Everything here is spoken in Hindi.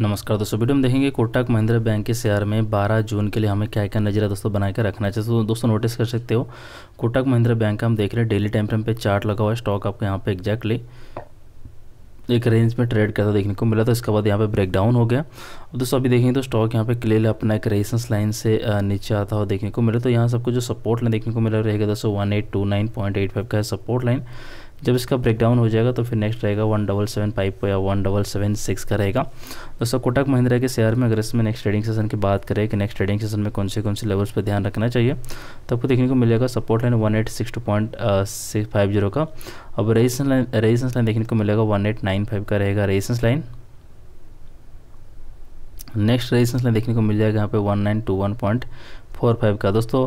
नमस्कार दोस्तों वीडियो में देखेंगे कोटक महिंद्रा बैंक के शेयर में 12 जून के लिए हमें क्या क्या नजरिया दोस्तों बना के रखना चाहिए तो दोस्तों नोटिस कर सकते हो कोटक महिंद्रा बैंक का हम देख रहे हैं डेली टाइम फ्रेम पे चार्ट लगा हुआ है स्टॉक आपको यहाँ पे एग्जैक्टली एक रेंज में ट्रेड करता देखने को मिला था इसके बाद यहाँ पे ब्रेक डाउन हो गया और दोस्तों अभी देखेंगे तो स्टॉक यहाँ पे क्लियर अपना एक रेसेंस लाइन से नीचे आता हुआ देखने को मिला तो यहाँ सबको जो सपोर्ट लाइन देखने को मिला रहेगा दोस्तों one eight two nine point eight five का है सपोर्ट लाइन जब इसका ब्रेकडाउन हो जाएगा तो फिर नेक्स्ट रहेगा वन डबल सेवन फाइव या वन डबल सेवन सिक्स का रहेगा दोस्तों कोटक महिंद्रा के शेयर में अगर इसमें नेक्स्ट ट्रेडिंग सेशन की बात करें कि नेक्स्ट ट्रेडिंग सेशन में कौन से कौन से लेवल्स पर ध्यान रखना चाहिए तो आपको देखने को मिलेगा support line one eight six two point six five zero का अब रेजिस्टेंस लाइन रेजिस्टेंस लाइन देखने को मिलेगा वन एट नाइन फाइव का रहेगा resistance line next resistance line देखने को मिल जाएगा यहाँ पे one nine two one point four five का दोस्तों